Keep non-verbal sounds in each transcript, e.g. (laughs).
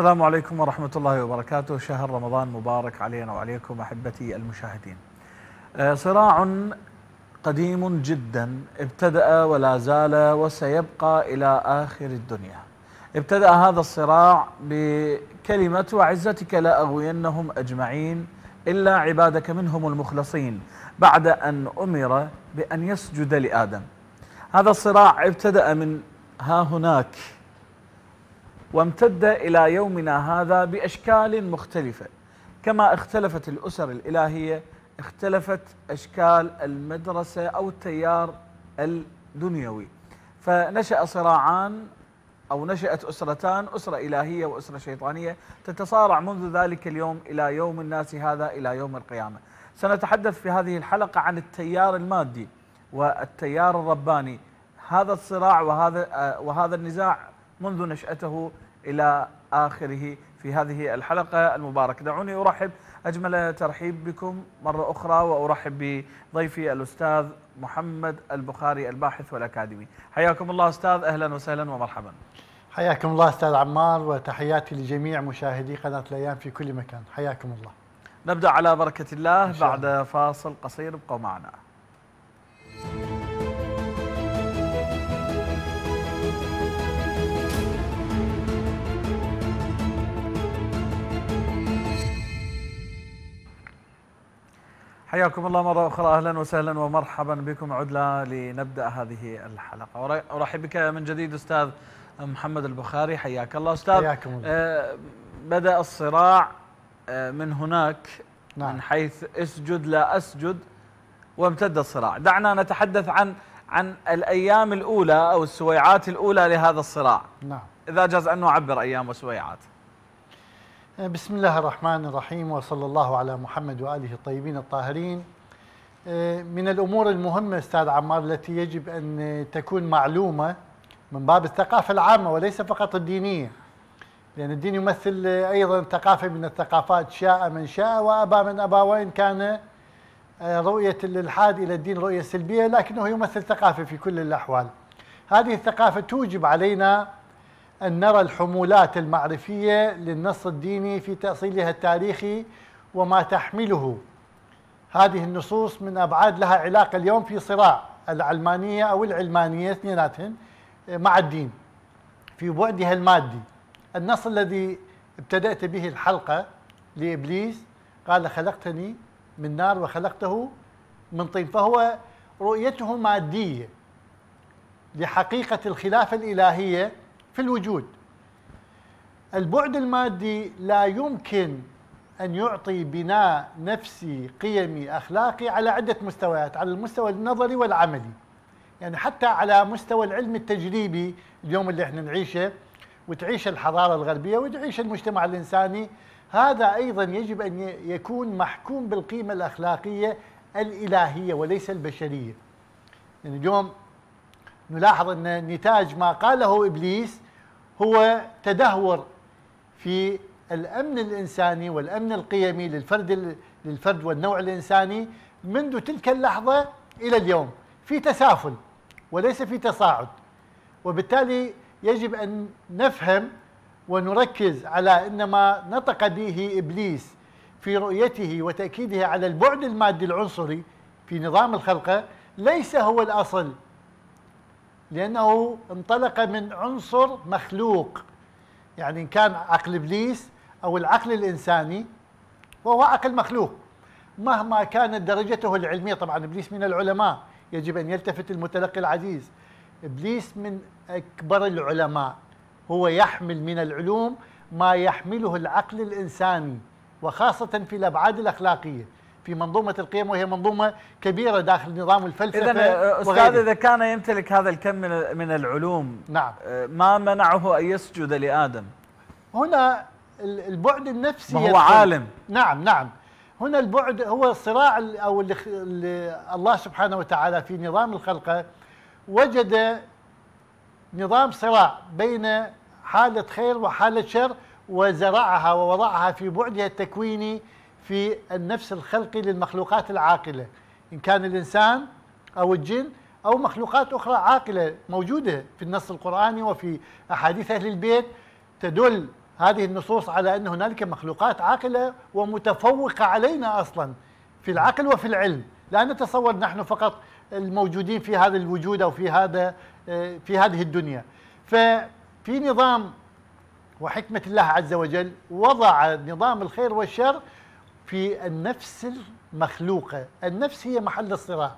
السلام عليكم ورحمة الله وبركاته شهر رمضان مبارك علينا وعليكم أحبتي المشاهدين آه، صراع قديم جدا ابتدأ ولا زال وسيبقى إلى آخر الدنيا ابتدأ هذا الصراع بكلمة وعزتك لا أغوينهم أجمعين إلا عبادك منهم المخلصين بعد أن أمر بأن يسجد لآدم هذا الصراع ابتدأ من ها هناك وامتد الى يومنا هذا باشكال مختلفه كما اختلفت الاسر الالهيه اختلفت اشكال المدرسه او التيار الدنيوي فنشا صراعان او نشات اسرتان اسره الهيه واسره شيطانيه تتصارع منذ ذلك اليوم الى يوم الناس هذا الى يوم القيامه. سنتحدث في هذه الحلقه عن التيار المادي والتيار الرباني هذا الصراع وهذا آه، وهذا النزاع منذ نشأته إلى آخره في هذه الحلقة المباركة دعوني أرحب أجمل ترحيب بكم مرة أخرى وأرحب بضيفي الأستاذ محمد البخاري الباحث والأكاديمي حياكم الله أستاذ أهلا وسهلا ومرحبا حياكم الله أستاذ عمار وتحياتي لجميع مشاهدي قناة الأيام في كل مكان حياكم الله نبدأ على بركة الله بعد فاصل قصير ابقوا معنا حياكم الله مرة أخرى أهلا وسهلا ومرحبا بكم عدلا لنبدأ هذه الحلقة أرحب بك من جديد أستاذ محمد البخاري حياك الله أستاذ حياكم الله. آه، بدأ الصراع آه، من هناك نعم. من حيث اسجد لا أسجد وامتد الصراع دعنا نتحدث عن عن الأيام الأولى أو السويعات الأولى لهذا الصراع نعم. إذا جاز أن نعبر أيام وسويعات بسم الله الرحمن الرحيم وصلى الله على محمد وآله الطيبين الطاهرين آه، من الأمور المهمة أستاذ عمار التي يجب أن تكون معلومة من باب الثقافة العامة وليس فقط الدينية لأن الدين يمثل أيضا ثقافة من الثقافات شاء من شاء وأبى من أبى وإن كان آه، رؤية الإلحاد إلى الدين رؤية سلبية لكنه يمثل ثقافة في كل الأحوال هذه الثقافة توجب علينا أن نرى الحمولات المعرفية للنص الديني في تأصيلها التاريخي وما تحمله هذه النصوص من أبعاد لها علاقة اليوم في صراع العلمانية أو العلمانية اثنيناتهم آه، مع الدين في بعدها المادي النص الذي ابتدأت به الحلقة لإبليس قال خلقتني من نار وخلقته من طين فهو رؤيته مادية لحقيقة الخلافة الإلهية في الوجود البعد المادي لا يمكن أن يعطي بناء نفسي قيمي أخلاقي على عدة مستويات على المستوى النظري والعملي يعني حتى على مستوى العلم التجريبي اليوم اللي احنا نعيشه وتعيش الحضارة الغربية وتعيش المجتمع الإنساني هذا أيضا يجب أن يكون محكوم بالقيمة الأخلاقية الإلهية وليس البشرية يعني اليوم نلاحظ أن نتاج ما قاله إبليس هو تدهور في الامن الانساني والامن القيمي للفرد للفرد والنوع الانساني منذ تلك اللحظه الى اليوم في تسافل وليس في تصاعد وبالتالي يجب ان نفهم ونركز على ان ما نطق به ابليس في رؤيته وتاكيده على البعد المادي العنصري في نظام الخلقه ليس هو الاصل لأنه انطلق من عنصر مخلوق يعني إن كان عقل إبليس أو العقل الإنساني وهو عقل مخلوق مهما كانت درجته العلمية طبعا إبليس من العلماء يجب أن يلتفت المتلقي العزيز إبليس من أكبر العلماء هو يحمل من العلوم ما يحمله العقل الإنساني وخاصة في الأبعاد الأخلاقية في منظومة القيم وهي منظومة كبيرة داخل نظام الفلسفة إذا أستاذ إذا كان يمتلك هذا الكم من, من العلوم نعم ما منعه أن يسجد لآدم هنا البعد النفسي هو عالم نعم نعم هنا البعد هو الصراع أو الله سبحانه وتعالى في نظام الخلقة وجد نظام صراع بين حالة خير وحالة شر وزرعها ووضعها في بعدها التكويني في النفس الخلقي للمخلوقات العاقلة إن كان الإنسان أو الجن أو مخلوقات أخرى عاقلة موجودة في النص القرآني وفي أحاديث أهل البيت تدل هذه النصوص على أن هنالك مخلوقات عاقلة ومتفوقة علينا أصلا في العقل وفي العلم لا نتصور نحن فقط الموجودين في هذا الوجود أو في هذا آه، في هذه الدنيا ففي نظام وحكمة الله عز وجل وضع نظام الخير والشر في النفس المخلوقة النفس هي محل الصراع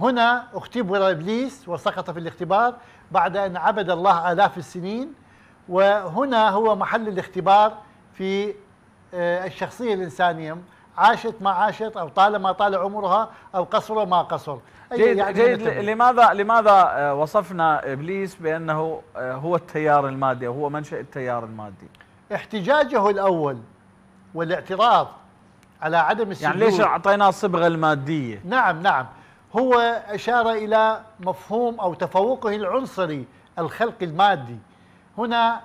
هنا اختبر إبليس وسقط في الاختبار بعد أن عبد الله آلاف السنين وهنا هو محل الاختبار في آه، الشخصية الإنسانية عاشت ما عاشت أو طال ما طال عمرها أو قصر ما قصر جيد, يعني جيد لماذا لماذا آه، وصفنا إبليس بأنه آه، هو التيار المادي هو منشأ التيار المادي احتجاجه الأول والاعتراض على عدم السجود يعني ليش اعطيناه الصبغه الماديه؟ نعم نعم هو اشار الى مفهوم او تفوقه العنصري الخلق المادي هنا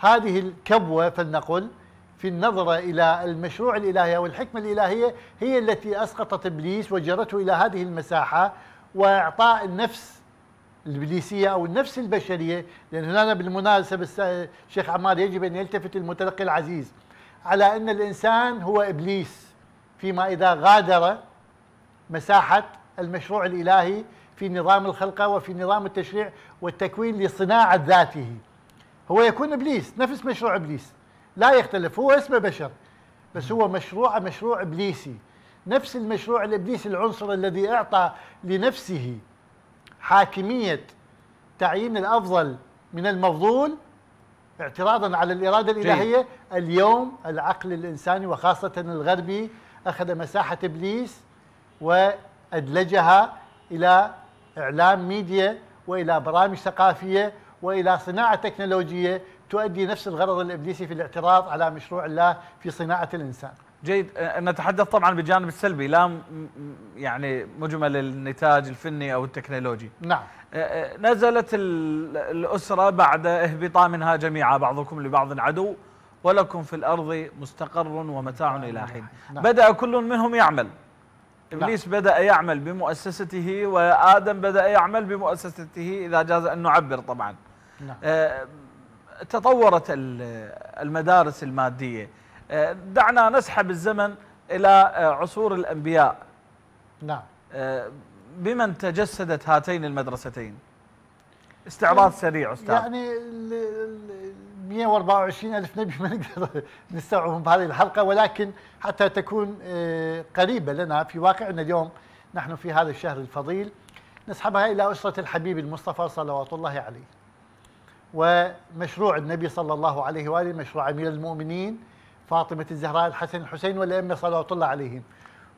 هذه الكبوه فلنقل في النظرة إلى المشروع الإلهي أو الحكمة الإلهية هي التي أسقطت إبليس وجرته إلى هذه المساحة وإعطاء النفس الإبليسية أو النفس البشرية لأن هنا بالمناسبة الشيخ عمار يجب أن يلتفت المتلقي العزيز على أن الإنسان هو إبليس فيما إذا غادر مساحة المشروع الإلهي في نظام الخلقة وفي نظام التشريع والتكوين لصناعة ذاته هو يكون إبليس نفس مشروع إبليس لا يختلف هو اسمه بشر بس هو مشروع مشروع إبليسي نفس المشروع الإبليسي العنصر الذي أعطى لنفسه حاكمية تعيين الأفضل من المفضول اعتراضا على الإرادة الإلهية اليوم العقل الإنساني وخاصة الغربي أخذ مساحة إبليس وأدلجها إلى إعلام ميديا وإلى برامج ثقافية وإلى صناعة تكنولوجية تؤدي نفس الغرض الإبليسي في الاعتراض على مشروع الله في صناعة الإنسان جيد أه، نتحدث طبعا بالجانب السلبي لا يعني مجمل النتاج الفني او التكنولوجي نعم أه، أه، نزلت الاسره بعد اهبطا منها جميعا بعضكم لبعض عدو ولكم في الارض مستقر ومتاع نعم. الى حين نعم. نعم. بدا كل منهم يعمل ابليس نعم. بدا يعمل بمؤسسته وادم بدا يعمل بمؤسسته اذا جاز ان نعبر طبعا نعم. تطورت المدارس الماديه آه، دعنا نسحب الزمن إلى آه، عصور الأنبياء نعم آه، بمن تجسدت هاتين المدرستين استعراض يعني سريع أستاذ يعني 124 ألف نبي ما نقدر (laughs) نستوعبهم بهذه الحلقة ولكن حتى تكون قريبة لنا في واقعنا اليوم نحن في هذا الشهر الفضيل نسحبها إلى أسرة الحبيب المصطفى صلوات الله عليه ومشروع النبي صلى الله عليه وآله مشروع أمير المؤمنين فاطمه الزهراء الحسن الحسين والائمه صلوات الله عليهم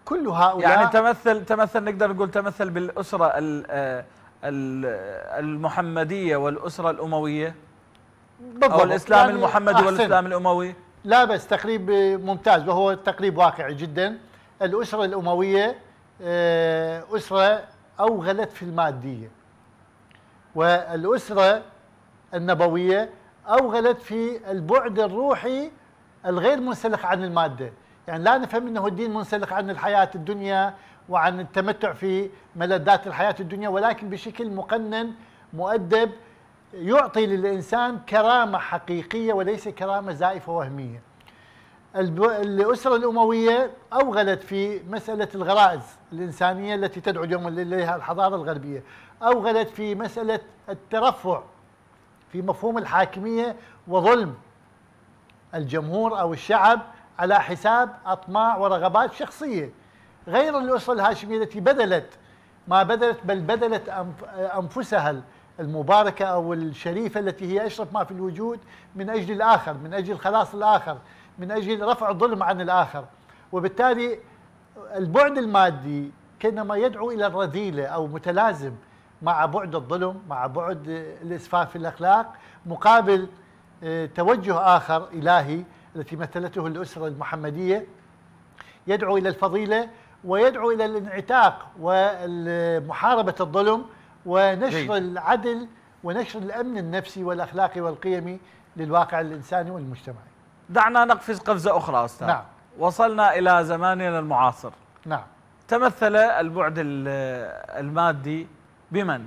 كل هؤلاء يعني تمثل تمثل نقدر نقول تمثل بالاسره آه، المحمديه والاسره الامويه بالضبط او الاسلام يعني المحمدي أحسن. والاسلام الاموي لا بس تقريب ممتاز وهو تقريب واقعي جدا الاسره الامويه آه، اسره اوغلت في الماديه والاسره النبويه اوغلت في البعد الروحي الغير منسلخ عن الماده يعني لا نفهم انه الدين منسلخ عن الحياه الدنيا وعن التمتع في ملذات الحياه الدنيا ولكن بشكل مقنن مؤدب يعطي للانسان كرامه حقيقيه وليس كرامه زائفه وهميه. الاسره الامويه اوغلت في مساله الغرائز الانسانيه التي تدعو اليوم اليها الحضاره الغربيه، اوغلت في مساله الترفع في مفهوم الحاكميه وظلم الجمهور أو الشعب على حساب أطماع ورغبات شخصية غير الأسرة الهاشمية التي بذلت ما بذلت بل بذلت أنفسها المباركة أو الشريفة التي هي أشرف ما في الوجود من أجل الآخر من أجل خلاص الآخر من أجل رفع الظلم عن الآخر وبالتالي البعد المادي كانما يدعو إلى الرذيلة أو متلازم مع بعد الظلم مع بعد الإسفاف في الأخلاق مقابل آه، توجه آخر إلهي التي مثلته الأسرة المحمدية يدعو إلى الفضيلة ويدعو إلى الانعتاق ومحاربة الظلم ونشر جيد. العدل ونشر الأمن النفسي والأخلاقي والقيمي للواقع الإنساني والمجتمعي دعنا نقفز قفزة أخرى أستاذ نعم وصلنا إلى زماننا المعاصر نعم تمثل البعد المادي بمن؟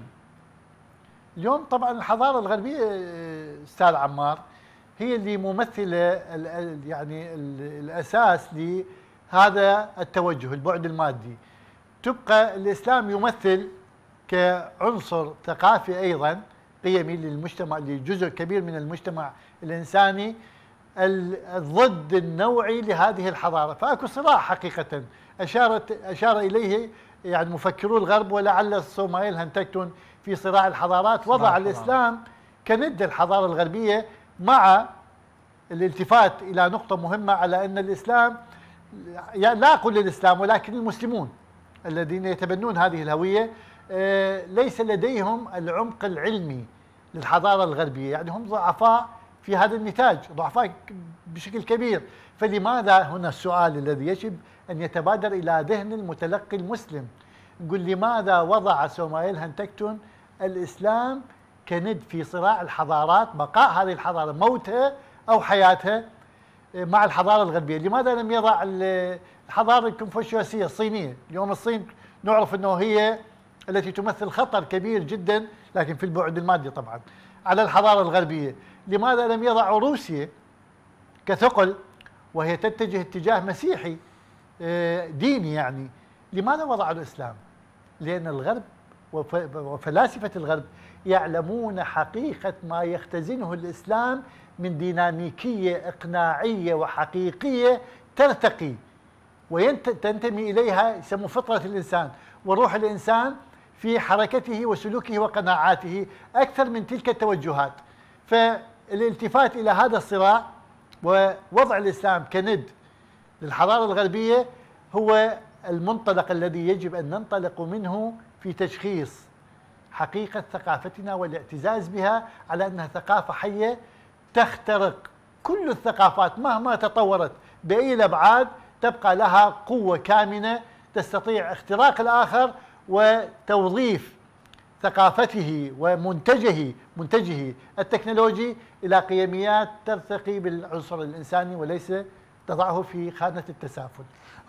اليوم طبعا الحضاره الغربيه آه، استاذ عمار هي اللي ممثله يعني الاساس لهذا التوجه البعد المادي تبقى الاسلام يمثل كعنصر ثقافي ايضا قيمي للمجتمع لجزء كبير من المجتمع الانساني الضد النوعي لهذه الحضاره، فاكو صراع حقيقه اشارت اشار اليه يعني مفكرو الغرب ولعل الصومال هنتكتون في صراع الحضارات وضع صراع الإسلام كند الحضارة الغربية مع الالتفات إلى نقطة مهمة على أن الإسلام لا أقول الإسلام ولكن المسلمون الذين يتبنون هذه الهوية آه، ليس لديهم العمق العلمي للحضارة الغربية يعني هم ضعفاء في هذا النتاج ضعفاء بشكل كبير فلماذا هنا السؤال الذي يجب أن يتبادر إلى ذهن المتلقي المسلم نقول لماذا وضع سومايل هنتكتون الإسلام كند في صراع الحضارات بقاء هذه الحضارة موتها أو حياتها إيه، مع الحضارة الغربية لماذا لم يضع الحضارة الكونفوشيوسية الصينية اليوم الصين نعرف أنه هي التي تمثل خطر كبير جدا لكن في البعد المادي طبعا على الحضارة الغربية لماذا لم يضعوا روسيا كثقل وهي تتجه اتجاه مسيحي إيه، ديني يعني لماذا وضعوا الإسلام لأن الغرب وفلاسفة الغرب يعلمون حقيقة ما يختزنه الإسلام من ديناميكية إقناعية وحقيقية ترتقي وتنتمي إليها يسمون فطرة الإنسان وروح الإنسان في حركته وسلوكه وقناعاته أكثر من تلك التوجهات فالالتفات إلى هذا الصراع ووضع الإسلام كند للحضارة الغربية هو المنطلق الذي يجب أن ننطلق منه في تشخيص حقيقة ثقافتنا والاعتزاز بها على أنها ثقافة حية تخترق كل الثقافات مهما تطورت بأي الأبعاد تبقى لها قوة كامنة تستطيع اختراق الآخر وتوظيف ثقافته ومنتجه منتجه التكنولوجي إلى قيميات ترتقي بالعنصر الإنساني وليس تضعه في خانة التسافل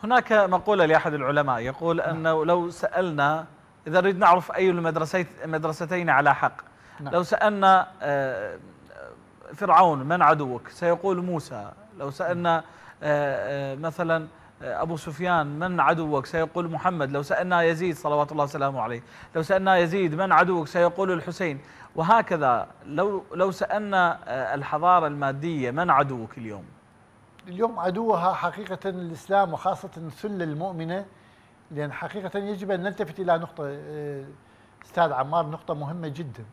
هناك مقولة لأحد العلماء يقول أنه لو سألنا إذا نريد نعرف أي المدرستين على حق نعم. لو سألنا آه، آه، فرعون من عدوك سيقول موسى لو سألنا آه، مثلا أبو سفيان من عدوك سيقول محمد لو سألنا يزيد صلوات الله وسلامه عليه لو سألنا يزيد من عدوك سيقول الحسين وهكذا لو لو سألنا الحضارة المادية من عدوك اليوم اليوم عدوها حقيقة الإسلام وخاصة السلة المؤمنة لأن حقيقة يجب أن نلتفت إلى نقطة آه، أستاذ عمار نقطة مهمة جدا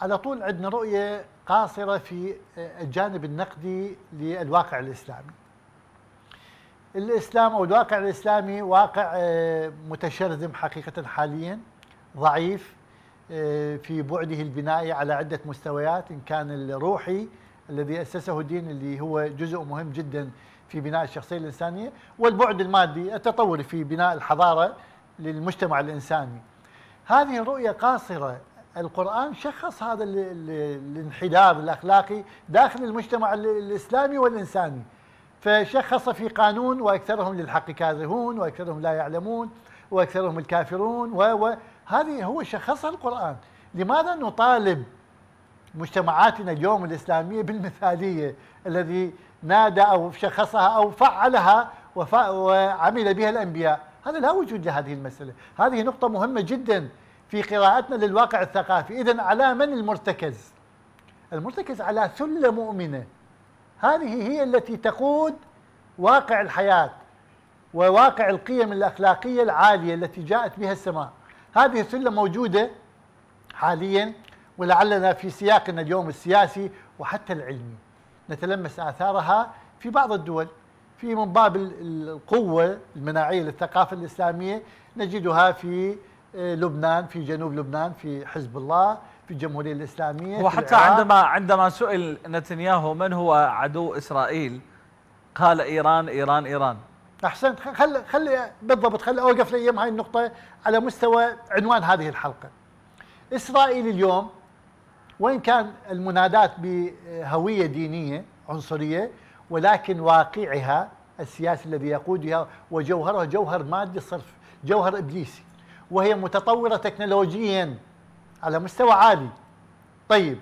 على طول عندنا رؤية قاصرة في آه، الجانب النقدي للواقع الإسلامي الإسلام أو الواقع الإسلامي واقع آه، متشرذم حقيقة حاليا ضعيف في بعده البنائي على عدة مستويات إن كان الروحي الذي أسسه الدين اللي هو جزء مهم جدا في بناء الشخصيه الانسانيه والبعد المادي التطوري في بناء الحضاره للمجتمع الانساني. هذه الرؤيه قاصره القرآن شخص هذا الانحدار الأخلاقي داخل المجتمع الإسلامي والإنساني فشخص في قانون وأكثرهم للحق كارهون وأكثرهم لا يعلمون وأكثرهم الكافرون وهذه هو شخصها القرآن لماذا نطالب مجتمعاتنا اليوم الإسلامية بالمثالية الذي نادى أو شخصها أو فعلها وعمل بها الأنبياء هذا لا وجود لهذه المسألة هذه نقطة مهمة جدا في قراءتنا للواقع الثقافي إذا على من المرتكز المرتكز على ثلة مؤمنة هذه هي التي تقود واقع الحياة وواقع القيم الأخلاقية العالية التي جاءت بها السماء هذه الثلة موجودة حاليا ولعلنا في سياقنا اليوم السياسي وحتى العلمي نتلمس آثارها في بعض الدول في من باب القوة المناعية للثقافة الإسلامية نجدها في آه، لبنان في جنوب لبنان في حزب الله في الجمهورية الإسلامية وحتى عندما عندما سئل نتنياهو من هو عدو إسرائيل قال إيران إيران إيران أحسنت خل خل بالضبط خل أوقف لي هاي النقطة على مستوى عنوان هذه الحلقة إسرائيل اليوم وإن كان المنادات بهوية دينية عنصرية ولكن واقعها السياسي الذي يقودها وجوهرها جوهر مادي صرف جوهر إبليسي وهي متطورة تكنولوجيا على مستوى عالي طيب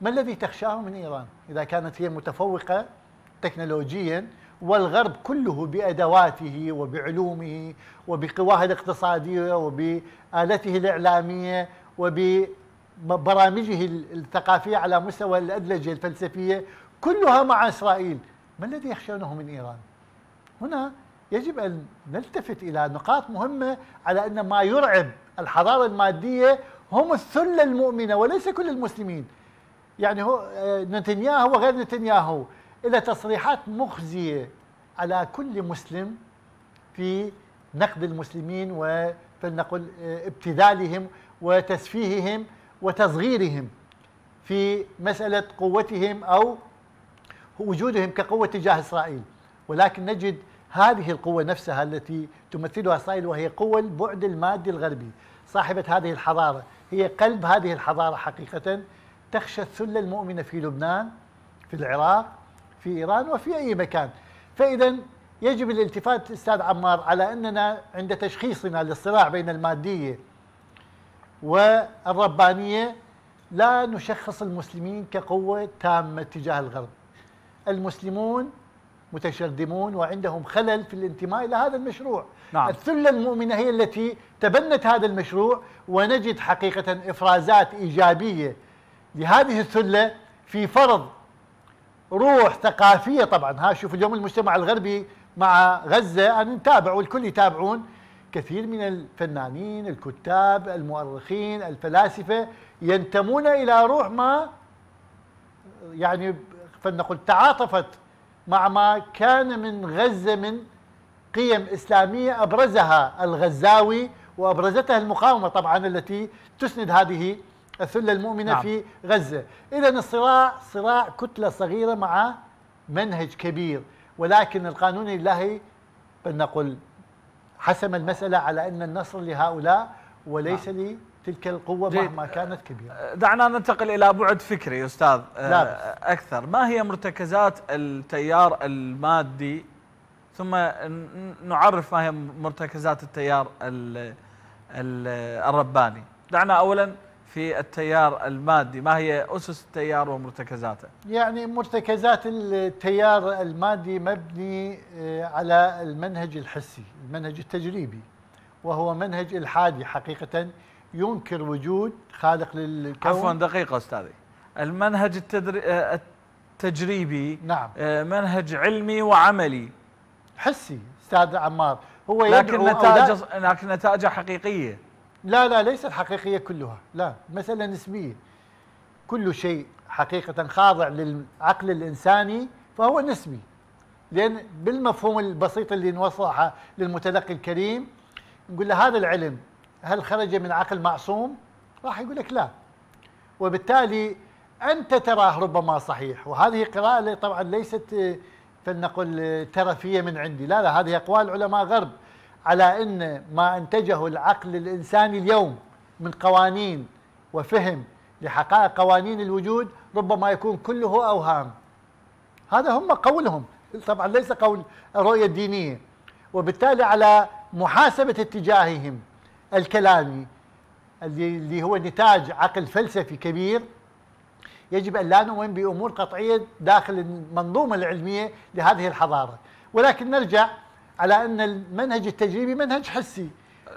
ما الذي تخشاه من إيران إذا كانت هي متفوقة تكنولوجيا والغرب كله بأدواته وبعلومه وبقواه الاقتصادية وبآلته الإعلامية وب برامجه الثقافية على مستوى الأدلجة الفلسفية كلها مع إسرائيل ما الذي يخشونه من إيران؟ هنا يجب أن نلتفت إلى نقاط مهمة على أن ما يرعب الحضارة المادية هم الثلة المؤمنة وليس كل المسلمين يعني هو آه، نتنياهو وغير نتنياهو إلى تصريحات مخزية على كل مسلم في نقد المسلمين وفلنقل آه، ابتذالهم وتسفيههم وتصغيرهم في مسألة قوتهم أو وجودهم كقوة تجاه إسرائيل ولكن نجد هذه القوة نفسها التي تمثلها إسرائيل وهي قوة البعد المادي الغربي صاحبة هذه الحضارة هي قلب هذه الحضارة حقيقة تخشى الثلة المؤمنة في لبنان في العراق في إيران وفي أي مكان فإذا يجب الالتفات أستاذ عمار على أننا عند تشخيصنا للصراع بين المادية والربانية لا نشخص المسلمين كقوة تامة تجاه الغرب المسلمون متشرذمون وعندهم خلل في الانتماء إلى هذا المشروع نعم. الثلة المؤمنة هي التي تبنت هذا المشروع ونجد حقيقة إفرازات إيجابية لهذه الثلة في فرض روح ثقافية طبعا ها شوف اليوم المجتمع الغربي مع غزة أن نتابع والكل يتابعون كثير من الفنانين الكتاب المؤرخين الفلاسفة ينتمون إلى روح ما يعني فلنقل تعاطفت مع ما كان من غزة من قيم إسلامية أبرزها الغزاوي وأبرزتها المقاومة طبعا التي تسند هذه الثلة المؤمنة نعم. في غزة إذا الصراع صراع كتلة صغيرة مع منهج كبير ولكن القانون الإلهي فلنقل حسم المسألة على أن النصر لهؤلاء وليس نعم. لتلك القوة مهما كانت كبيرة أه، دعنا ننتقل إلى بعد فكري أستاذ أه، لا أكثر ما هي مرتكزات التيار المادي ثم نعرف ما هي مرتكزات التيار الرباني دعنا أولا في التيار المادي ما هي أسس التيار ومرتكزاته يعني مرتكزات التيار المادي مبني آه، على المنهج الحسي المنهج التجريبي وهو منهج إلحادي حقيقة ينكر وجود خالق للكون عفوا دقيقة أستاذي المنهج التدري... آه، التجريبي نعم آه، منهج علمي وعملي حسي أستاذ عمار هو لكن نتائجه لكن نتائجه حقيقية لا لا ليست حقيقية كلها لا مسألة نسبية كل شيء حقيقة خاضع للعقل الإنساني فهو نسبي لأن بالمفهوم البسيط اللي نوصله للمتلقي الكريم نقول له هذا العلم هل خرج من عقل معصوم؟ راح يقول لك لا وبالتالي أنت تراه ربما صحيح وهذه قراءة طبعا ليست آه، فلنقل آه، ترفية من عندي لا لا هذه أقوال علماء غرب على أن ما أنتجه العقل الإنساني اليوم من قوانين وفهم لحقائق قوانين الوجود ربما يكون كله أوهام هذا هم قولهم طبعا ليس قول الرؤية الدينية وبالتالي على محاسبة اتجاههم الكلامي اللي هو نتاج عقل فلسفي كبير يجب أن لا نؤمن بأمور قطعية داخل المنظومة العلمية لهذه الحضارة ولكن نرجع على ان المنهج التجريبي منهج حسي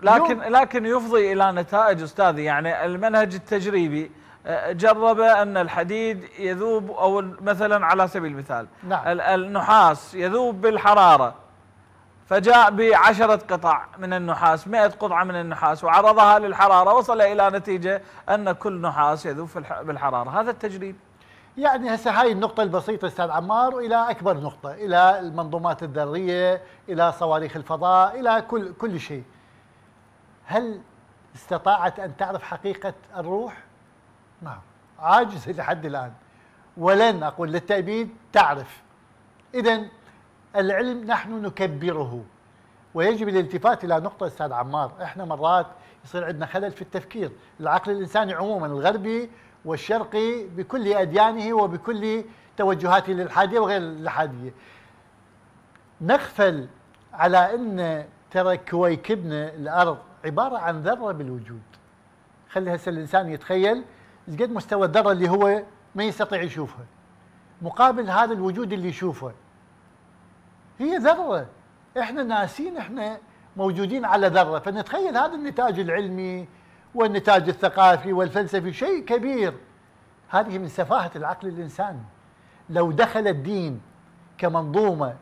لكن لكن يفضي الى نتائج استاذي يعني المنهج التجريبي آه، جرب ان الحديد يذوب او مثلا على سبيل المثال نعم. النحاس يذوب بالحراره فجاء بعشرة قطع من النحاس 100 قطعة من النحاس وعرضها للحرارة وصل إلى نتيجة أن كل نحاس يذوب بالحرارة هذا التجريب يعني هسه هاي النقطة البسيطة استاذ عمار الى اكبر نقطة الى المنظومات الذرية الى صواريخ الفضاء الى كل كل شيء. هل استطاعت ان تعرف حقيقة الروح؟ نعم عاجزة لحد الان ولن اقول للتأبيد تعرف. اذا العلم نحن نكبره ويجب الالتفات الى نقطة استاذ عمار، احنا مرات يصير عندنا خلل في التفكير، العقل الانساني عموما الغربي والشرقي بكل أديانه وبكل توجهاته للحادية وغير الحادية نغفل على أن ترى كويكبنا الأرض عبارة عن ذرة بالوجود خلي هسه الإنسان يتخيل قد مستوى الذرة اللي هو ما يستطيع يشوفها مقابل هذا الوجود اللي يشوفه هي ذرة احنا ناسين احنا موجودين على ذرة فنتخيل هذا النتاج العلمي والنتاج الثقافي والفلسفي شيء كبير هذه من سفاهة العقل الإنساني لو دخل الدين كمنظومة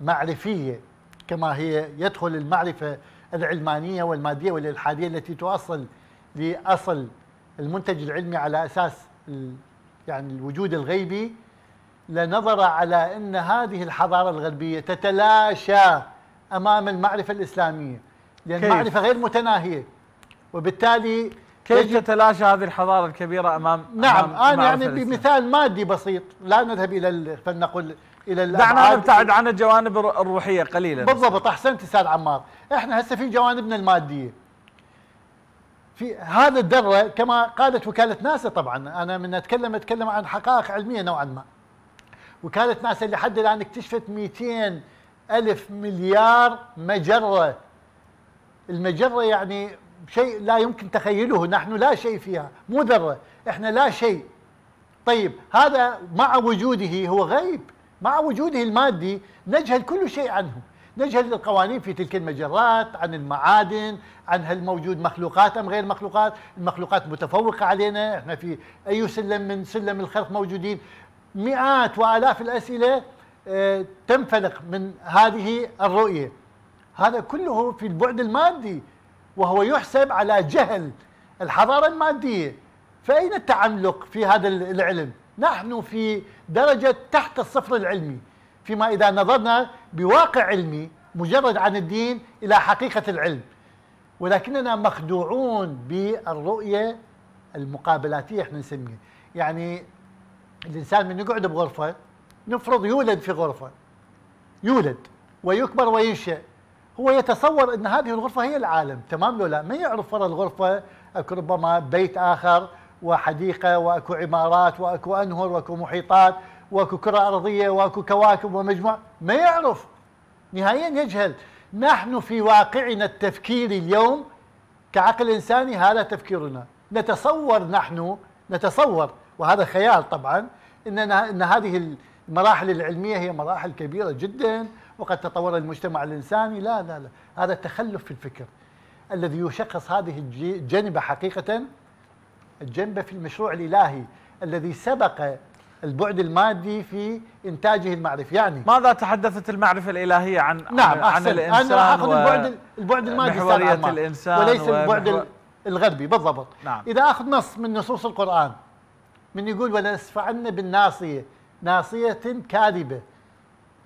معرفية كما هي يدخل المعرفة العلمانية والمادية والإلحادية التي توصل لأصل المنتج العلمي على أساس يعني الوجود الغيبي لنظر على أن هذه الحضارة الغربية تتلاشى أمام المعرفة الإسلامية لأن المعرفة غير متناهية وبالتالي كيف تتلاشى هذه الحضارة الكبيرة أمام نعم أمام أنا يعني بمثال مادي بسيط لا نذهب إلى فلنقل إلى دعنا نبتعد عن الجوانب الروحية قليلا بالضبط أحسنت أستاذ عمار إحنا هسه في جوانبنا المادية في هذا الذرة كما قالت وكالة ناسا طبعا أنا من أتكلم أتكلم عن حقائق علمية نوعا ما وكالة ناسا لحد الآن اكتشفت 200 ألف مليار مجرة المجرة يعني شيء لا يمكن تخيله نحن لا شيء فيها مو ذرة احنا لا شيء طيب هذا مع وجوده هو غيب مع وجوده المادي نجهل كل شيء عنه نجهل القوانين في تلك المجرات عن المعادن عن هل موجود مخلوقات أم غير مخلوقات المخلوقات متفوقة علينا احنا في أي سلم من سلم الخلق موجودين مئات وآلاف الأسئلة آه، تنفلق من هذه الرؤية هذا كله في البعد المادي وهو يحسب على جهل الحضارة المادية فأين التعملق في هذا العلم؟ نحن في درجة تحت الصفر العلمي فيما إذا نظرنا بواقع علمي مجرد عن الدين إلى حقيقة العلم ولكننا مخدوعون بالرؤية المقابلاتية احنا نسميها يعني الإنسان من يقعد بغرفة نفرض يولد في غرفة يولد ويكبر وينشأ هو يتصور ان هذه الغرفه هي العالم تمام لو لا ما يعرف ورا الغرفه اكو ربما بيت اخر وحديقه واكو عمارات واكو انهر واكو محيطات واكو كره ارضيه واكو كواكب ومجموعه ما يعرف نهائيا يجهل نحن في واقعنا التفكيري اليوم كعقل انساني هذا تفكيرنا نتصور نحن نتصور وهذا خيال طبعا اننا ان هذه المراحل العلميه هي مراحل كبيره جدا وقد تطور المجتمع الإنساني لا لا لا هذا تخلف في الفكر الذي يشخص هذه الجنبة حقيقة الجنبة في المشروع الإلهي الذي سبق البعد المادي في انتاجه المعرفي يعني ماذا تحدثت المعرفه الالهيه عن نعم عن, الانسان انا اخذ البعد البعد المادي محوريه الانسان وليس ومحور... البعد الغربي بالضبط نعم. اذا اخذ نص من نصوص القران من يقول ولنسفعن بالناصيه ناصيه كاذبه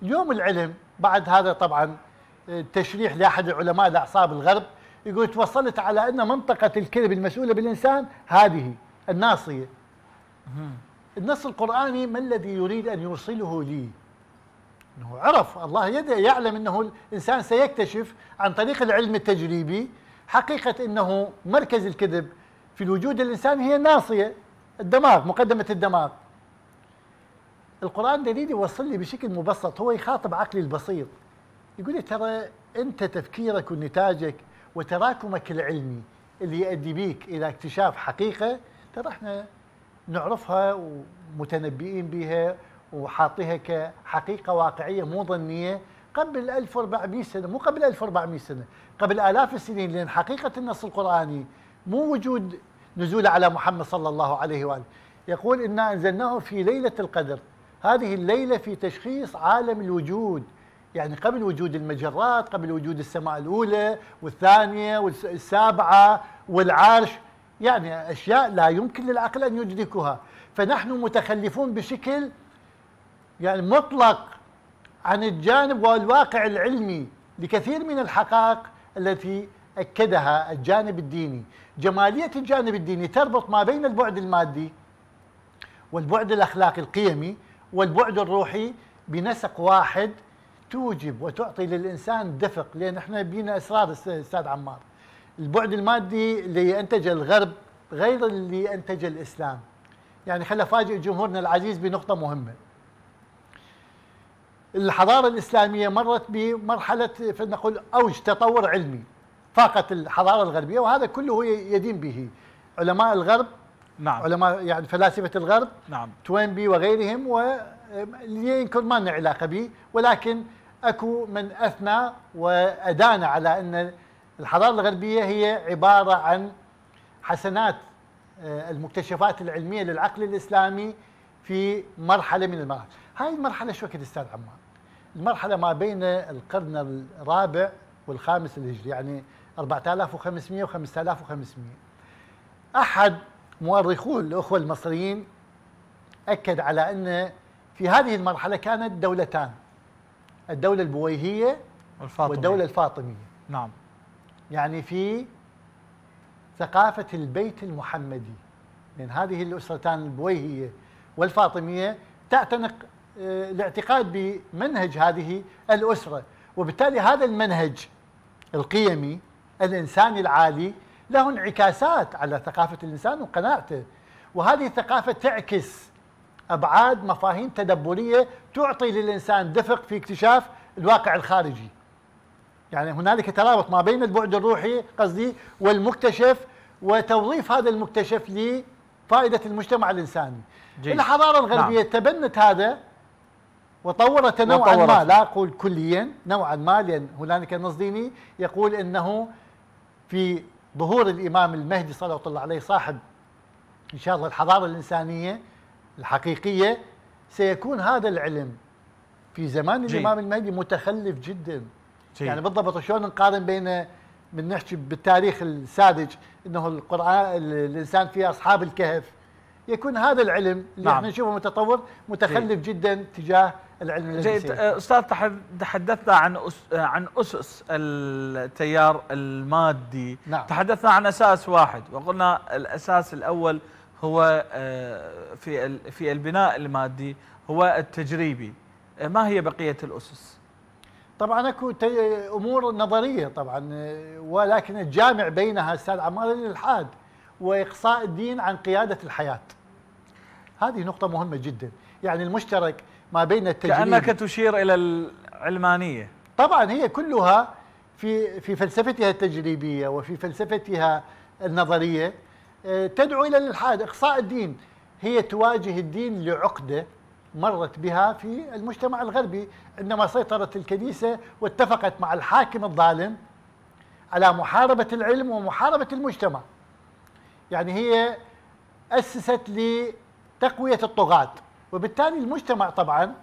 اليوم العلم بعد هذا طبعا آه، تشريح لاحد العلماء الاعصاب الغرب يقول توصلت على ان منطقه الكذب المسؤوله بالانسان هذه الناصيه النص القراني ما الذي يريد ان يوصله لي انه عرف الله يدعي يعلم انه الانسان سيكتشف عن طريق العلم التجريبي حقيقه انه مركز الكذب في الوجود الانساني هي الناصيه الدماغ مقدمه الدماغ القرآن دليل يوصل لي بشكل مبسط هو يخاطب عقلي البسيط يقول لي ترى أنت تفكيرك ونتاجك وتراكمك العلمي اللي يؤدي بيك إلى اكتشاف حقيقة ترى احنا نعرفها ومتنبئين بها وحاطيها كحقيقة واقعية مو ظنية قبل 1400 سنة مو قبل 1400 سنة قبل آلاف السنين لأن حقيقة النص القرآني مو وجود نزول على محمد صلى الله عليه وآله يقول إنا أنزلناه في ليلة القدر هذه الليلة في تشخيص عالم الوجود يعني قبل وجود المجرات قبل وجود السماء الأولى والثانية والسابعة والعرش يعني أشياء لا يمكن للعقل أن يدركها فنحن متخلفون بشكل يعني مطلق عن الجانب والواقع العلمي لكثير من الحقائق التي أكدها الجانب الديني جمالية الجانب الديني تربط ما بين البعد المادي والبعد الأخلاقي القيمي والبعد الروحي بنسق واحد توجب وتعطي للانسان دفق لان احنا بينا اسرار استاذ عمار البعد المادي اللي انتجه الغرب غير اللي انتجه الاسلام يعني خل افاجئ جمهورنا العزيز بنقطه مهمه الحضاره الاسلاميه مرت بمرحله فنقول اوج تطور علمي فاقت الحضاره الغربيه وهذا كله يدين به علماء الغرب نعم علماء يعني فلاسفه الغرب نعم توينبي وغيرهم و ما لنا علاقه به ولكن اكو من اثنى وادان على ان الحضاره الغربيه هي عباره عن حسنات آه، المكتشفات العلميه للعقل الاسلامي في مرحله من المراحل، هاي المرحله شو كده استاذ عمار؟ المرحله ما بين القرن الرابع والخامس الهجري يعني 4500 و 5500 احد مؤرخو الأخوة المصريين أكد على أن في هذه المرحلة كانت دولتان الدولة البويهية والفاطمية. والدولة الفاطمية نعم يعني في ثقافة البيت المحمدي لأن هذه الأسرتان البويهية والفاطمية تعتنق آه، الاعتقاد بمنهج هذه الأسرة وبالتالي هذا المنهج القيمي الإنساني العالي له انعكاسات على ثقافة الإنسان وقناعته وهذه الثقافة تعكس أبعاد مفاهيم تدبرية تعطي للإنسان دفق في اكتشاف الواقع الخارجي يعني هنالك ترابط ما بين البعد الروحي قصدي والمكتشف وتوظيف هذا المكتشف لفائدة المجتمع الإنساني جيد. الحضارة الغربية نعم. تبنت هذا وطورت نوعا وطورت. ما لا أقول كليا نوعا ما لأن هنالك نص ديني يقول أنه في ظهور الإمام المهدي صلى الله عليه صاحب إن شاء الله الحضارة الإنسانية الحقيقية سيكون هذا العلم في زمان جي. الإمام المهدي متخلف جدا جي. يعني بالضبط شلون نقارن بين من نحكي بالتاريخ الساذج انه القران الانسان فيه اصحاب الكهف يكون هذا العلم اللي نعم. احنا نشوفه متطور متخلف جي. جدا تجاه العلم جيد آه، استاذ تحدثنا عن آه، عن اسس التيار المادي نعم. تحدثنا عن اساس واحد وقلنا الاساس الاول هو آه، في في البناء المادي هو التجريبي ما هي بقيه الاسس طبعا اكو امور نظريه طبعا ولكن الجامع بينها استاذ عمار الالحاد واقصاء الدين عن قياده الحياه هذه نقطه مهمه جدا يعني المشترك ما بين التجريب كأنك تشير إلى العلمانية طبعا هي كلها في في فلسفتها التجريبية وفي فلسفتها النظرية آه، تدعو إلى الإلحاد إقصاء الدين هي تواجه الدين لعقدة مرت بها في المجتمع الغربي عندما سيطرت الكنيسة واتفقت مع الحاكم الظالم على محاربة العلم ومحاربة المجتمع يعني هي أسست لتقوية الطغاة وبالتالي المجتمع طبعا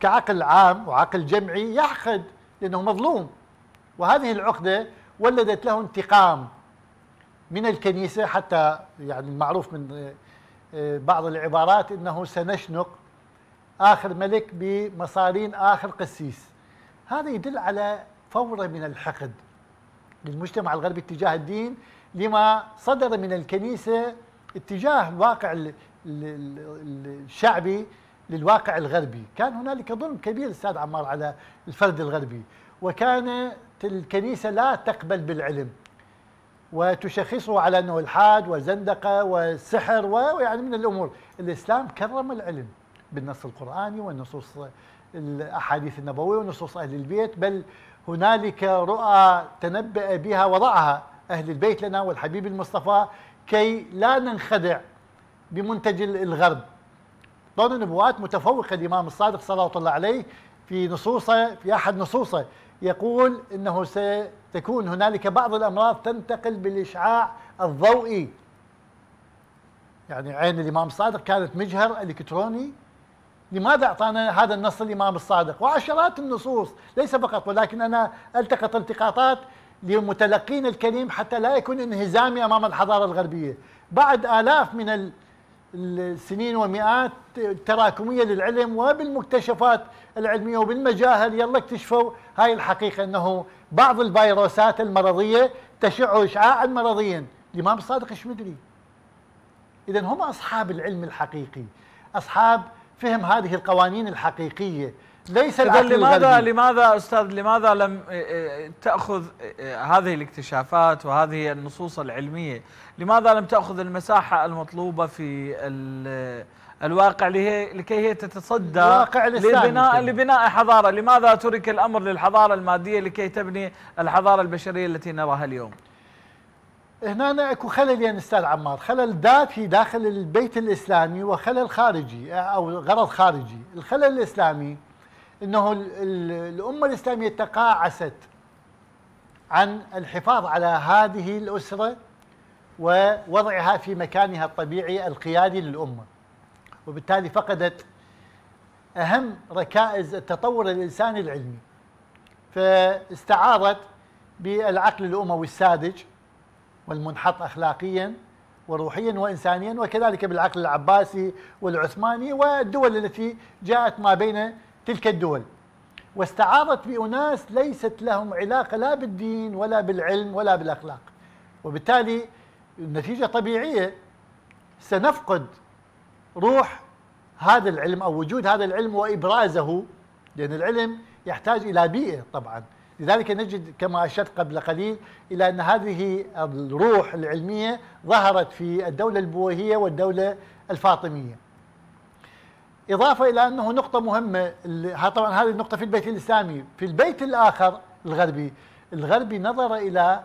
كعقل عام وعقل جمعي يحقد لأنه مظلوم وهذه العقدة ولدت له انتقام من الكنيسة حتى يعني المعروف من آه، بعض العبارات أنه سنشنق آخر ملك بمصارين آخر قسيس هذا يدل على فورة من الحقد للمجتمع الغربي اتجاه الدين لما صدر من الكنيسة اتجاه الواقع الشعبي للواقع الغربي كان هنالك ظلم كبير استاذ عمار على الفرد الغربي وكانت الكنيسه لا تقبل بالعلم وتشخصه على انه الحاد وزندقه والسحر ويعني من الامور، الاسلام كرم العلم بالنص القراني والنصوص الاحاديث النبويه ونصوص اهل البيت بل هنالك رؤى تنبأ بها وضعها اهل البيت لنا والحبيب المصطفى كي لا ننخدع بمنتج الغرب ضمن نبوات متفوقة الإمام الصادق صلوات الله عليه في نصوصه في أحد نصوصه يقول أنه ستكون هنالك بعض الأمراض تنتقل بالإشعاع الضوئي يعني عين الإمام الصادق كانت مجهر إلكتروني لماذا أعطانا هذا النص الإمام الصادق وعشرات النصوص ليس فقط ولكن أنا ألتقط التقاطات لمتلقين الكريم حتى لا يكون انهزامي أمام الحضارة الغربية بعد آلاف من السنين ومئات التراكمية للعلم وبالمكتشفات العلمية وبالمجاهل يلا اكتشفوا هاي الحقيقة أنه بعض الفيروسات المرضية تشع إشعاعا مرضيا الإمام الصادق ايش مدري إذا هم أصحاب العلم الحقيقي أصحاب فهم هذه القوانين الحقيقية ليس العقل لماذا الغربي. لماذا استاذ لماذا لم تاخذ هذه الاكتشافات وهذه النصوص العلميه لماذا لم تاخذ المساحه المطلوبه في الواقع لكي هي تتصدى لبناء لبناء حضاره لماذا ترك الامر للحضاره الماديه لكي تبني الحضاره البشريه التي نراها اليوم هنا اكو خلل يا استاذ عمار، خلل ذاتي داخل البيت الاسلامي وخلل خارجي او غرض خارجي، الخلل الاسلامي انه الامه الاسلاميه تقاعست عن الحفاظ على هذه الاسره ووضعها في مكانها الطبيعي القيادي للامه وبالتالي فقدت اهم ركائز التطور الانساني العلمي فاستعارت بالعقل الاموي الساذج والمنحط اخلاقيا وروحيا وانسانيا وكذلك بالعقل العباسي والعثماني والدول التي جاءت ما بين تلك الدول واستعاضت بأناس ليست لهم علاقة لا بالدين ولا بالعلم ولا بالأخلاق وبالتالي النتيجة طبيعية سنفقد روح هذا العلم أو وجود هذا العلم وإبرازه لأن العلم يحتاج إلى بيئة طبعا لذلك نجد كما أشرت قبل قليل إلى أن هذه الروح العلمية ظهرت في الدولة البويهية والدولة الفاطمية إضافة إلى أنه نقطة مهمة طبعا هذه النقطة في البيت الإسلامي في البيت الآخر الغربي الغربي نظر إلى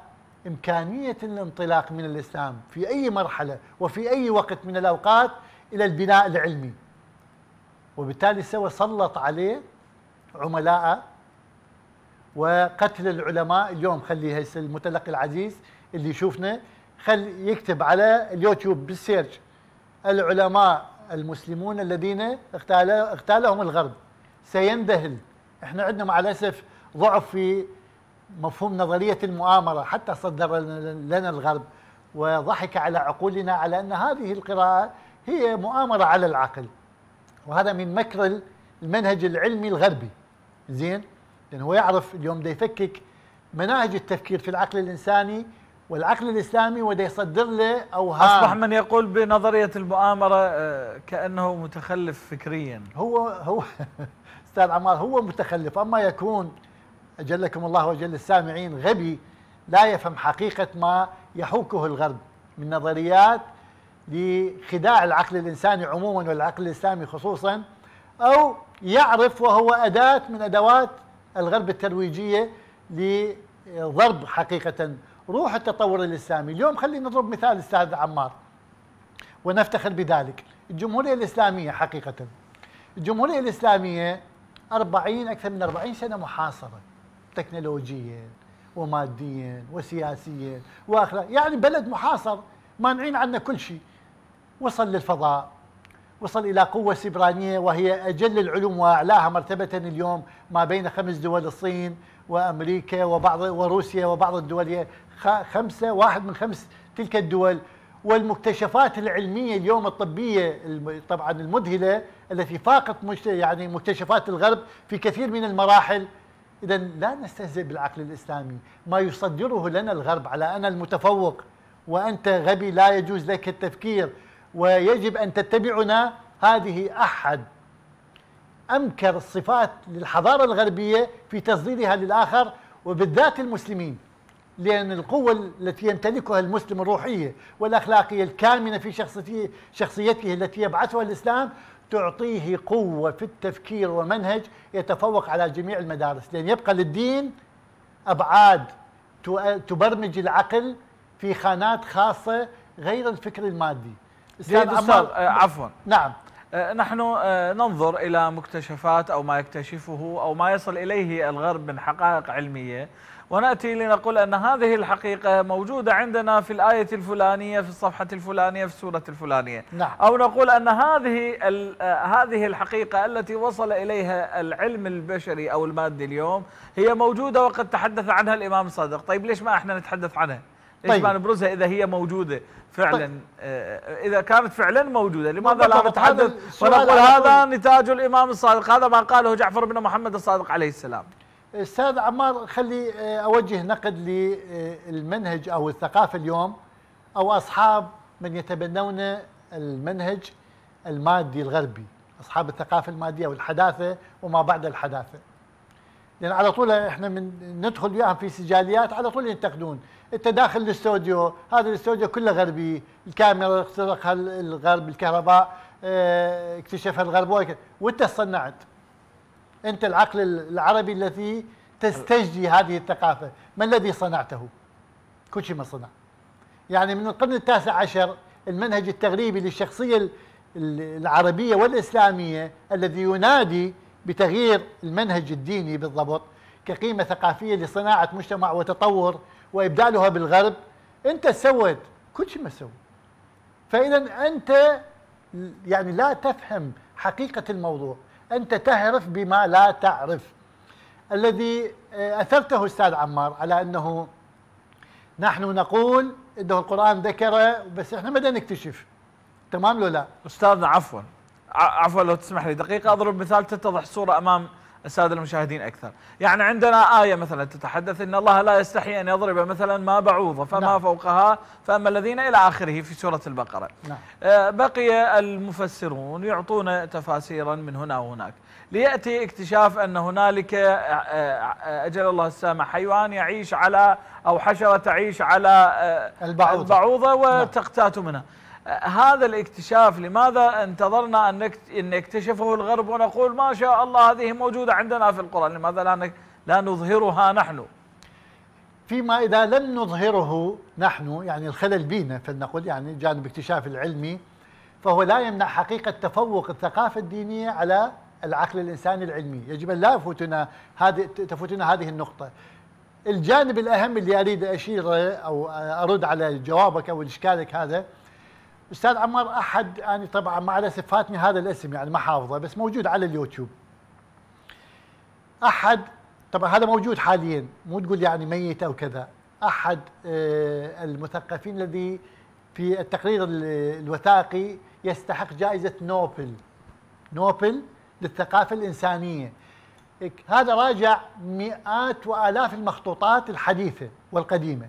إمكانية الانطلاق من الإسلام في أي مرحلة وفي أي وقت من الأوقات إلى البناء العلمي وبالتالي سوى سلط عليه عملاء وقتل العلماء اليوم خلي هسه المتلقي العزيز اللي يشوفنا خل يكتب على اليوتيوب بالسيرج العلماء المسلمون الذين اغتال اغتالهم الغرب سيندهل احنا عندنا مع الاسف ضعف في مفهوم نظريه المؤامره حتى صدر لنا الغرب وضحك على عقولنا على ان هذه القراءه هي مؤامره على العقل وهذا من مكر المنهج العلمي الغربي زين لانه هو يعرف اليوم ده يفكك مناهج التفكير في العقل الانساني والعقل الاسلامي وده يصدر له او ها اصبح من يقول بنظريه المؤامره آه، كانه متخلف فكريا هو هو (laughs) استاذ عمار هو متخلف اما يكون اجلكم الله واجل السامعين غبي لا يفهم حقيقه ما يحوكه الغرب من نظريات لخداع العقل الانساني عموما والعقل الاسلامي خصوصا او يعرف وهو اداه من ادوات الغرب الترويجيه لضرب حقيقه روح التطور الإسلامي اليوم خلينا نضرب مثال أستاذ عمار ونفتخر بذلك الجمهورية الإسلامية حقيقة الجمهورية الإسلامية 40 أكثر من 40 سنة محاصرة تكنولوجيا وماديا وسياسيا واخره يعني بلد محاصر مانعين عنا كل شيء وصل للفضاء وصل الى قوه سبرانيه وهي اجل العلوم واعلاها مرتبه اليوم ما بين خمس دول الصين وامريكا وبعض وروسيا وبعض الدول خمسة واحد من خمس تلك الدول والمكتشفات العلمية اليوم الطبية طبعا المذهلة التي فاقت يعني مكتشفات الغرب في كثير من المراحل إذا لا نستهزئ بالعقل الإسلامي ما يصدره لنا الغرب على أنا المتفوق وأنت غبي لا يجوز لك التفكير ويجب أن تتبعنا هذه أحد أمكر الصفات للحضارة الغربية في تصديرها للآخر وبالذات المسلمين لأن القوة التي يمتلكها المسلم الروحية والأخلاقية الكامنة في شخصيته, شخصيته التي يبعثها الإسلام تعطيه قوة في التفكير ومنهج يتفوق على جميع المدارس لأن يبقى للدين أبعاد تبرمج العقل في خانات خاصة غير الفكر المادي أستاذ عمار آه، عفوا نعم آه، نحن آه، ننظر إلى مكتشفات أو ما يكتشفه أو ما يصل إليه الغرب من حقائق علمية ونأتي لنقول أن هذه الحقيقة موجودة عندنا في الآية الفلانية في الصفحة الفلانية في السورة الفلانية نعم. أو نقول أن هذه هذه الحقيقة التي وصل إليها العلم البشري أو المادي اليوم هي موجودة وقد تحدث عنها الإمام الصادق طيب ليش ما إحنا نتحدث عنها ليش طيب. ما نبرزها إذا هي موجودة فعلا طيب. آه، إذا كانت فعلا موجودة لماذا لا نتحدث ونقول هذا نتاج الإمام الصادق هذا ما قاله جعفر بن محمد الصادق عليه السلام استاذ عمار خلي آه، اوجه نقد للمنهج او الثقافه اليوم او اصحاب من يتبنون المنهج المادي الغربي اصحاب الثقافه الماديه والحداثه وما بعد الحداثه لان على طول احنا من ندخل وياهم في سجاليات على طول ينتقدون انت داخل الاستوديو هذا الاستوديو كله غربي الكاميرا اخترقها الغرب الكهرباء آه، اكتشفها الغرب وانت صنعت أنت العقل العربي الذي تستجدي هذه الثقافة ما الذي صنعته كل شيء ما صنع يعني من القرن التاسع عشر المنهج التغريبي للشخصية العربية والإسلامية الذي ينادي بتغيير المنهج الديني بالضبط كقيمة ثقافية لصناعة مجتمع وتطور وإبدالها بالغرب أنت سويت كل شيء ما سويت فإذا أنت يعني لا تفهم حقيقة الموضوع أنت تعرف بما لا تعرف الذي آه، أثرته أستاذ عمار على أنه نحن نقول أنه القرآن ذكره بس إحنا ما نكتشف تمام لو لا أستاذنا عفوا عفوا لو تسمح لي دقيقة أضرب مثال تتضح صورة أمام الساده المشاهدين اكثر يعني عندنا ايه مثلا تتحدث ان الله لا يستحي ان يضرب مثلا ما بعوضه فما نعم. فوقها فاما الذين الى اخره في سوره البقره نعم. آه، بقي المفسرون يعطون تفاسيرا من هنا وهناك لياتي اكتشاف ان هنالك آه، آه، اجل الله السامع حيوان يعيش على او حشره تعيش على البعوضه, البعوضة نعم. وتقتات منها هذا الاكتشاف لماذا انتظرنا ان ان يكتشفه الغرب ونقول ما شاء الله هذه موجوده عندنا في القران لماذا لا لا نظهرها نحن فيما اذا لم نظهره نحن يعني الخلل بينا فلنقل يعني جانب اكتشاف العلمي فهو لا يمنع حقيقه تفوق الثقافه الدينيه على العقل الانساني العلمي يجب ان لا يفوتنا هذه تفوتنا هذه النقطه الجانب الاهم اللي اريد اشير او ارد على جوابك او اشكالك هذا استاذ عمار احد انا يعني طبعا مع الاسف فاتني هذا الاسم يعني ما حافظه بس موجود على اليوتيوب احد طبعا هذا موجود حاليا مو تقول يعني ميت او كذا احد آه، المثقفين الذي في التقرير الوثائقي يستحق جائزه نوبل نوبل للثقافه الانسانيه هذا راجع مئات والاف المخطوطات الحديثه والقديمه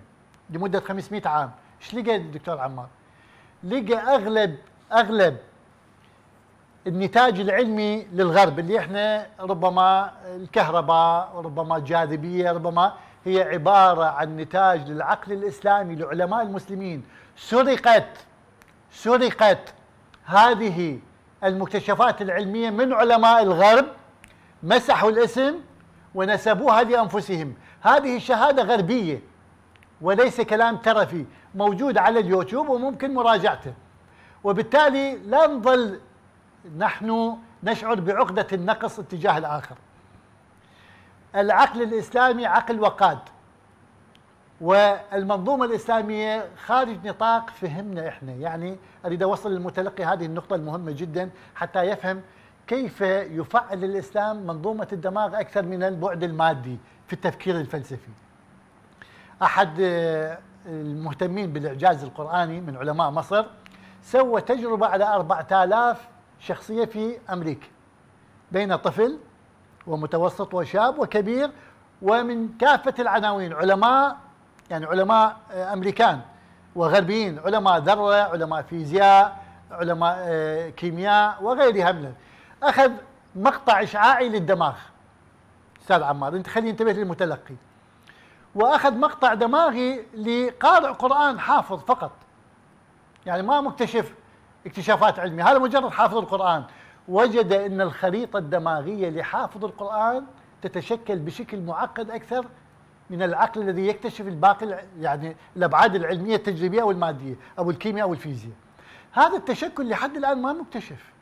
لمده 500 عام ايش لقى الدكتور عمار لقى اغلب اغلب النتاج العلمي للغرب اللي احنا ربما الكهرباء ربما الجاذبيه ربما هي عباره عن نتاج للعقل الاسلامي لعلماء المسلمين سرقت سرقت هذه المكتشفات العلميه من علماء الغرب مسحوا الاسم ونسبوها لانفسهم هذه شهاده غربيه وليس كلام ترفي موجود على اليوتيوب وممكن مراجعته وبالتالي لا نظل نحن نشعر بعقدة النقص اتجاه الآخر العقل الإسلامي عقل وقاد والمنظومة الإسلامية خارج نطاق فهمنا إحنا يعني أريد أوصل للمتلقي هذه النقطة المهمة جدا حتى يفهم كيف يفعل الإسلام منظومة الدماغ أكثر من البعد المادي في التفكير الفلسفي أحد المهتمين بالإعجاز القرآني من علماء مصر سوى تجربة على 4000 شخصية في أمريكا بين طفل ومتوسط وشاب وكبير ومن كافة العناوين علماء يعني علماء أمريكان وغربيين علماء ذرة علماء فيزياء علماء آه، كيمياء وغيرها من أخذ مقطع إشعاعي للدماغ أستاذ عمار أنت خلي انتبه للمتلقي واخذ مقطع دماغي لقارئ قران حافظ فقط يعني ما مكتشف اكتشافات علميه هذا مجرد حافظ القران وجد ان الخريطه الدماغيه لحافظ القران تتشكل بشكل معقد اكثر من العقل الذي يكتشف الباقي يعني الابعاد العلميه التجريبيه او الماديه او الكيمياء او الفيزياء. هذا التشكل لحد الان ما مكتشف.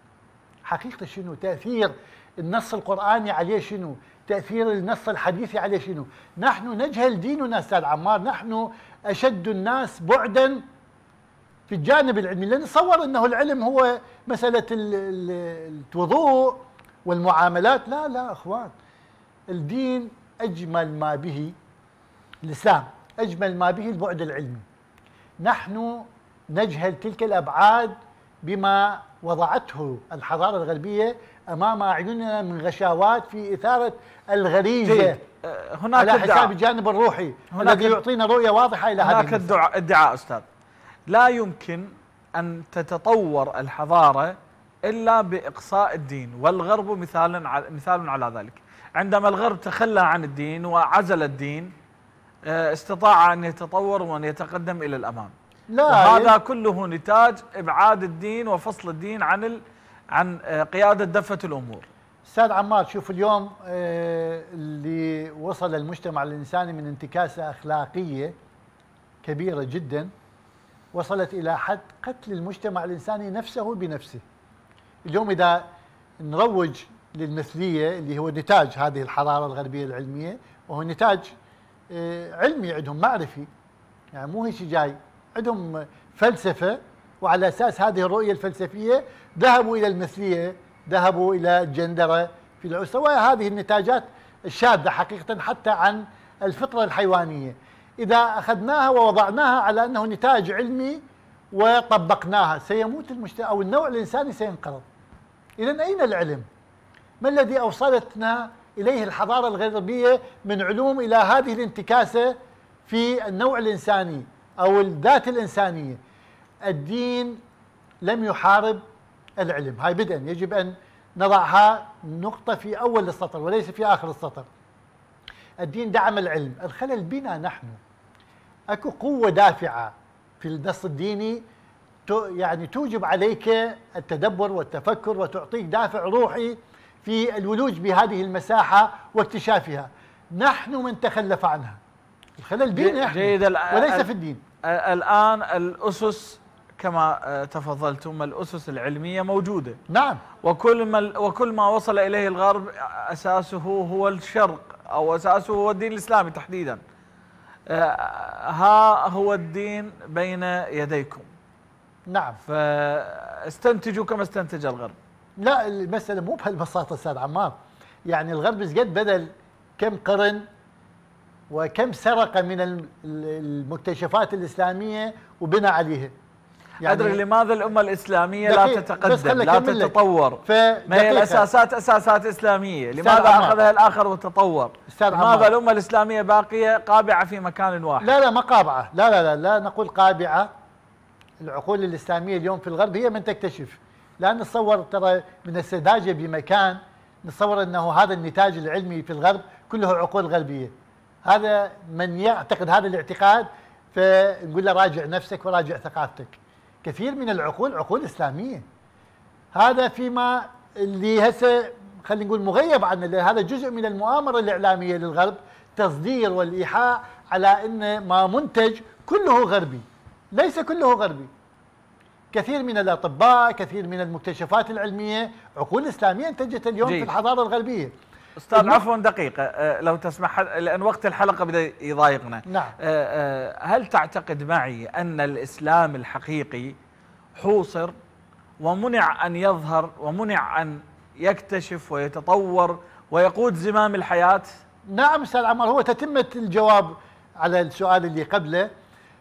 حقيقه شنو؟ تاثير النص القراني عليه شنو؟ تأثير النص الحديثي على شنو نحن نجهل ديننا أستاذ عمار نحن أشد الناس بعدا في الجانب العلمي لأن نصور أنه العلم هو مسألة الوضوء والمعاملات لا لا أخوان الدين أجمل ما به الإسلام أجمل ما به البعد العلمي نحن نجهل تلك الأبعاد بما وضعته الحضارة الغربية امام اعيننا من غشاوات في اثاره الغريزه جيد. أه، هناك على الدعاء. حساب الجانب الروحي الذي يعطينا رؤيه واضحه الى هناك الدعاء, الدعاء استاذ لا يمكن ان تتطور الحضاره الا باقصاء الدين والغرب مثال مثال على ذلك عندما الغرب تخلى عن الدين وعزل الدين أه، استطاع ان يتطور وان يتقدم الى الامام لا وهذا كله نتاج ابعاد الدين وفصل الدين عن ال... عن آه، قيادة دفة الأمور استاذ عمار شوف اليوم آه، اللي وصل المجتمع الإنساني من انتكاسة أخلاقية كبيرة جدا وصلت إلى حد قتل المجتمع الإنساني نفسه بنفسه اليوم إذا نروج للمثلية اللي هو نتاج هذه الحضارة الغربية العلمية وهو نتاج آه، علمي عندهم معرفي يعني مو هيك جاي عندهم فلسفة وعلى أساس هذه الرؤية الفلسفية ذهبوا إلى المثلية ذهبوا إلى الجندرة في الأسرة وهذه النتاجات الشاذة حقيقة حتى عن الفطرة الحيوانية إذا أخذناها ووضعناها على أنه نتاج علمي وطبقناها سيموت المجتمع أو النوع الإنساني سينقرض إذا أين العلم؟ ما الذي أوصلتنا إليه الحضارة الغربية من علوم إلى هذه الانتكاسة في النوع الإنساني أو الذات الإنسانية الدين لم يحارب العلم هاي بدءا يجب أن نضعها نقطة في أول السطر وليس في آخر السطر الدين دعم العلم الخلل بنا نحن أكو قوة دافعة في النص الديني يعني توجب عليك التدبر والتفكر وتعطيك دافع روحي في الولوج بهذه المساحة واكتشافها نحن من تخلف عنها الخلل بنا نحن وليس في الدين الآن الأسس كما آه، تفضلتم الأسس العلمية موجودة نعم وكل ما, وكل ما وصل إليه الغرب أساسه هو الشرق أو أساسه هو الدين الإسلامي تحديدا آه، ها هو الدين بين يديكم نعم فاستنتجوا كما استنتج الغرب لا المسألة مو بهالبساطة أستاذ عمار يعني الغرب قد بدل كم قرن وكم سرق من المكتشفات الإسلامية وبنى عليها يعني ادري لماذا الامه الاسلاميه لا تتقدم لا تتطور ما هي الاساسات اساسات اسلاميه لماذا اخذها الاخر وتطور لماذا الامه الاسلاميه باقيه قابعه في مكان واحد لا لا ما قابعه لا لا لا لا نقول قابعه العقول الاسلاميه اليوم في الغرب هي من تكتشف لا نتصور ترى من السذاجه بمكان نتصور انه هذا النتاج العلمي في الغرب كله عقول غربيه هذا من يعتقد هذا الاعتقاد فنقول له راجع نفسك وراجع ثقافتك كثير من العقول عقول اسلاميه هذا فيما اللي هسه خلينا نقول مغيب عنا هذا جزء من المؤامره الاعلاميه للغرب تصدير والايحاء على ان ما منتج كله غربي ليس كله غربي كثير من الاطباء كثير من المكتشفات العلميه عقول اسلاميه انتجت اليوم جي. في الحضاره الغربيه استاذ عفوا دقيقه آه، لو تسمح لان وقت الحلقه بدا يضايقنا نعم آه، آه، هل تعتقد معي ان الاسلام الحقيقي حوصر ومنع ان يظهر ومنع ان يكتشف ويتطور ويقود زمام الحياه نعم استاذ عمار هو تتمه الجواب على السؤال اللي قبله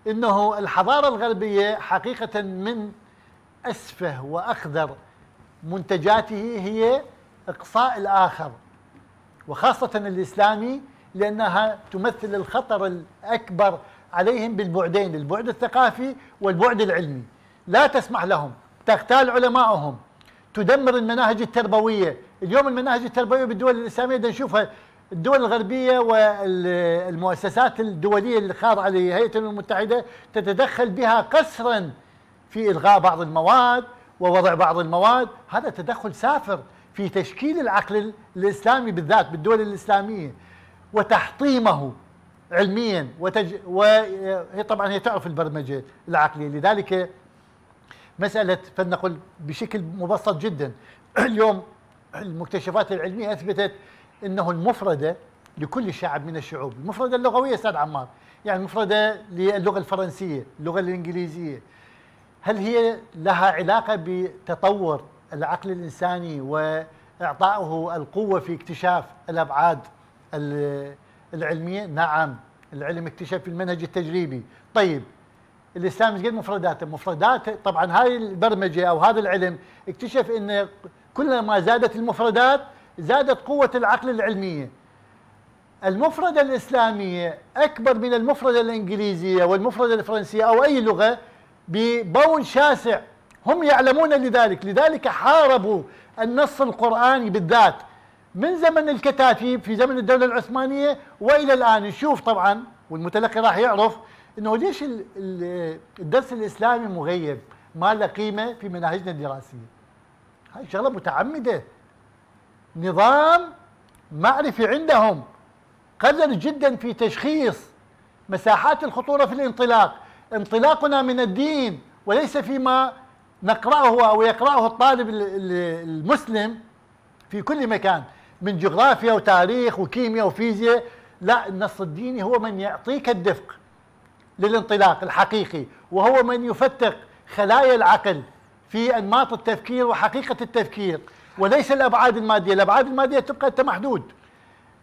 انه الحضاره الغربيه حقيقه من اسفه واخذر منتجاته هي اقصاء الاخر وخاصة الإسلامي لأنها تمثل الخطر الأكبر عليهم بالبعدين البعد الثقافي والبعد العلمي لا تسمح لهم تغتال علمائهم تدمر المناهج التربوية اليوم المناهج التربوية بالدول الإسلامية نشوفها الدول الغربية والمؤسسات الدولية الخاضعة لهيئة الأمم المتحدة تتدخل بها قسرا في إلغاء بعض المواد ووضع بعض المواد هذا تدخل سافر في تشكيل العقل الإسلامي بالذات بالدول الإسلامية وتحطيمه علميا وتج... وهي طبعا هي تعرف البرمجة العقلية لذلك مسألة فلنقل بشكل مبسط جدا (clears throat) اليوم المكتشفات العلمية أثبتت أنه المفردة لكل شعب من الشعوب المفردة اللغوية أستاذ عمار يعني المفردة للغة الفرنسية اللغة الإنجليزية هل هي لها علاقة بتطور العقل الإنساني وإعطائه القوة في اكتشاف الأبعاد العلمية نعم العلم اكتشف المنهج التجريبي طيب الاسلام ايش قد مفرداته؟ مفرداته طبعا هاي البرمجه او هذا العلم اكتشف ان كلما زادت المفردات زادت قوه العقل العلميه. المفرده الاسلاميه اكبر من المفرده الانجليزيه والمفرده الفرنسيه او اي لغه ببون شاسع هم يعلمون لذلك لذلك حاربوا النص القرآني بالذات من زمن الكتاتيب في زمن الدولة العثمانية وإلى الآن نشوف طبعا والمتلقي راح يعرف أنه ليش الدرس الإسلامي مغيب ما له قيمة في مناهجنا الدراسية هاي شغلة متعمدة نظام معرفي عندهم قدر جدا في تشخيص مساحات الخطورة في الانطلاق انطلاقنا من الدين وليس فيما نقرأه أو يقرأه الطالب المسلم في كل مكان من جغرافيا وتاريخ وكيمياء وفيزياء لا النص الديني هو من يعطيك الدفق للانطلاق الحقيقي وهو من يفتق خلايا العقل في انماط التفكير وحقيقه التفكير وليس الابعاد الماديه، الابعاد الماديه تبقى انت محدود.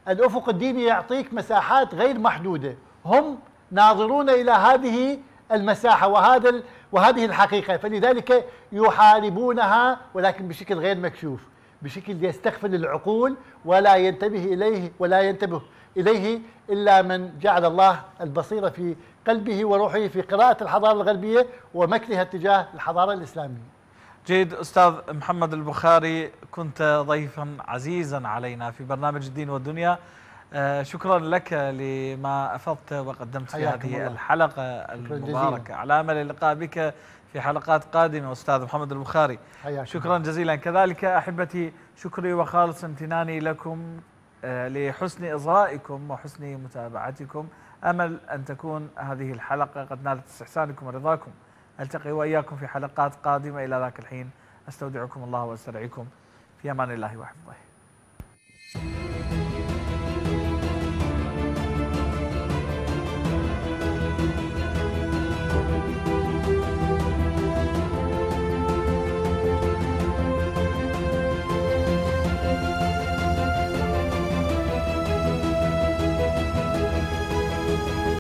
الافق الديني يعطيك مساحات غير محدوده، هم ناظرون الى هذه المساحه وهذا وهذه الحقيقة فلذلك يحاربونها ولكن بشكل غير مكشوف بشكل يستغفل العقول ولا ينتبه إليه ولا ينتبه إليه إلا من جعل الله البصيرة في قلبه وروحه في قراءة الحضارة الغربية ومكنها تجاه الحضارة الإسلامية جيد أستاذ محمد البخاري كنت ضيفا عزيزا علينا في برنامج الدين والدنيا آه، شكرا لك لما افضت وقدمت في هذه الله. الحلقه المباركه على امل اللقاء بك في حلقات قادمه استاذ محمد البخاري شكرا الله. جزيلا كذلك احبتي شكري وخالص امتناني لكم آه، لحسن اصغائكم وحسن متابعتكم امل ان تكون هذه الحلقه قد نالت استحسانكم ورضاكم التقي واياكم في حلقات قادمه الى ذاك الحين استودعكم الله واسترعيكم في امان الله وحفظه